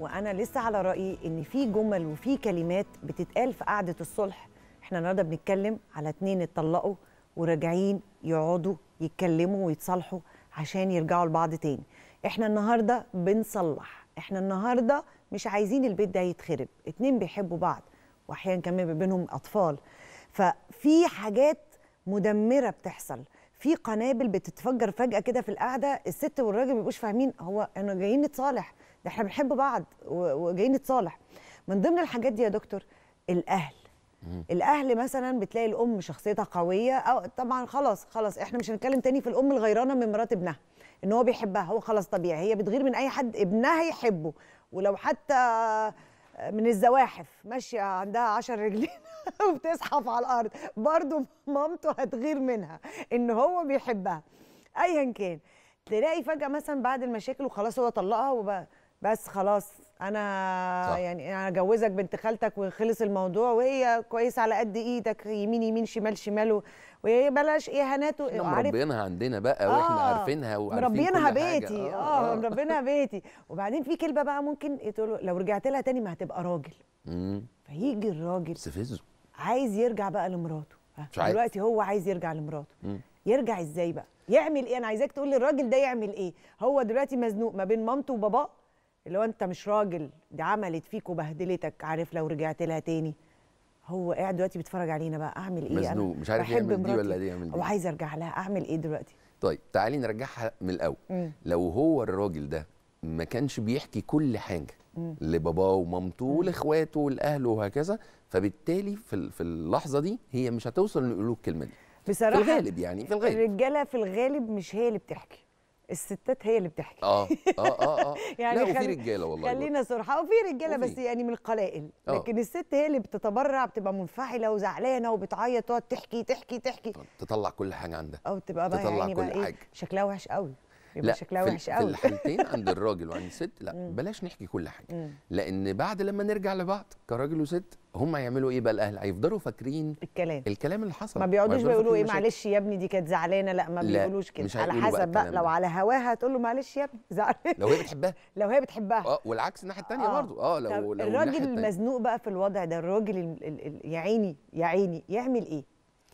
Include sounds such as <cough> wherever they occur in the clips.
وانا لسه على رايي ان في جمل وفي كلمات بتتقال في قعده الصلح احنا النهارده بنتكلم على اتنين اتطلقوا وراجعين يقعدوا يتكلموا ويتصالحوا عشان يرجعوا لبعض تاني احنا النهارده بنصلح احنا النهارده مش عايزين البيت ده يتخرب اتنين بيحبوا بعض واحيانا كمان بينهم اطفال ففي حاجات مدمره بتحصل في قنابل بتتفجر فجاه كده في القعده الست والراجل ما بيبقوش فاهمين هو احنا جايين نتصالح ده احنا بنحب بعض وجايين نتصالح من ضمن الحاجات دي يا دكتور الاهل الاهل مثلا بتلاقي الام شخصيتها قويه او طبعا خلاص خلاص احنا مش هنتكلم تاني في الام الغيرانه من مرات ابنها ان هو بيحبها هو خلاص طبيعي هي بتغير من اي حد ابنها يحبه ولو حتى من الزواحف ماشيه عندها 10 رجلين <laughs> وبتزحف على الارض برضه مامته هتغير منها ان هو بيحبها ايا كان تلاقي فجاه مثلا بعد المشاكل وخلاص هو طلقها وبقى بس خلاص انا صح. يعني انا اجوزك بنت خالتك وخلص الموضوع وهي كويس على قد ايدك يمين يمين شمال شمال وهي بلاش اهانات احنا مربينها عندنا بقى آه واحنا عارفينها وعارفين مربينها بيتي اه, آه مربينها بيتي وبعدين في كلمه بقى ممكن تقول لو رجعت لها تاني ما هتبقى راجل امم فيجي الراجل استفزه عايز يرجع بقى لمراته مش عايز. دلوقتي هو عايز يرجع لمراته مم. يرجع ازاي بقى يعمل ايه انا عايزاك تقول لي الراجل ده يعمل ايه هو دلوقتي مزنوق ما بين مامته وباباه اللي هو انت مش راجل دي عملت فيك وبهدلتك عارف لو رجعت لها تاني هو قاعد دلوقتي بيتفرج علينا بقى اعمل ايه مزنوق مش عارف يعمل دي ولا دي يعمل دي وعايز ارجع لها اعمل ايه دلوقتي طيب تعالي نرجعها من الاول مم. لو هو الراجل ده ما كانش بيحكي كل حاجه مم. لباباه ومامته ولاخواته ولاهله وهكذا فبالتالي في في اللحظه دي هي مش هتوصل انه يقولوا له الكلمه دي بصراحه في الغالب يعني في الغالب الرجاله في الغالب مش هي اللي بتحكي الستات هي اللي بتحكي اه اه اه, آه. <laughs> يعني لا وفي رجاله والله خلينا صراحه وفي رجاله بس يعني من القلائل آه. لكن الست هي اللي بتتبرع بتبقى منفعله وزعلانه وبتعيط وتقعد تحكي تحكي تحكي تطلع كل حاجه عندها او بتبقى بقى تطلع يعني كل بقى إيه، حاجة. إيه؟ شكلها وحش قوي يبقى يعني شكلها وحش قوي في الحالتين عند <laughs> الراجل وعند الست لا بلاش نحكي كل حاجه لان بعد لما نرجع لبعض كراجل وست هم هيعملوا ايه بقى الاهل هيفضلوا فاكرين الكلام الكلام اللي حصل ما بيقعدوش بيقولوا ايه معلش يا ابني دي كانت زعلانه لا ما بيقولوش كده على حسب بقى, بقى لو على هواها هتقول له معلش يا ابني <laughs> زعلانه لو هي بتحبها لو هي بتحبها اه والعكس الناحيه الثانيه آه. برضه اه لو لو الراجل المزنوق بقى في الوضع ده الراجل يا عيني يا عيني يعمل ايه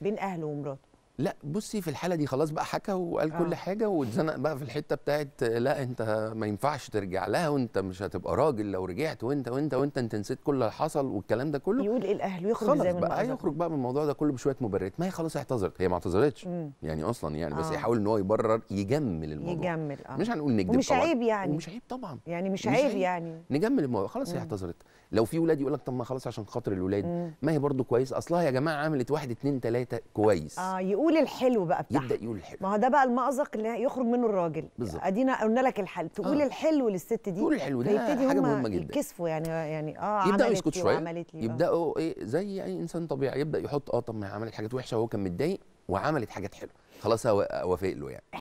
بين اهله ومراته لا بصي في الحاله دي خلاص بقى حكى وقال آه. كل حاجه واتزنق بقى في الحته بتاعت لا انت ما ينفعش ترجع لها وانت مش هتبقى راجل لو رجعت وانت وانت وانت انت نسيت كل اللي حصل والكلام ده كله يقول ايه الاهل ويخرج زي ما بقى يخرج بقى من الموضوع ده كله بشويه مبررات ما هي خلاص اعتذرت هي ما اعتذرتش يعني اصلا يعني آه. بس يحاول ان هو يبرر يجمل الموضوع يجمل آه. مش هنقول نكذب مش عيب يعني مش عيب طبعا يعني مش, عيب, يعني نجمل الموضوع خلاص هي اعتذرت لو في ولاد يقول لك طب ما خلاص عشان خاطر الولاد ما هي برده كويس اصلها يا جماعه عملت واحد اتنين تلاته كويس اه يقول الحلو بقى بتاعها يبدا يقول الحلو ما هو ده بقى المأزق اللي يخرج منه الراجل بالظبط ادينا قلنا لك الحل تقول آه. الحلو للست دي تقول الحلو ده حاجه مهمه جدا يكسفوا يعني يعني اه يبداوا يسكت شويه آه. يبداوا ايه زي اي انسان طبيعي يبدا يحط اه طب ما عملت حاجات وحشه وهو كان متضايق وعملت حاجات حلوه خلاص وافق له يعني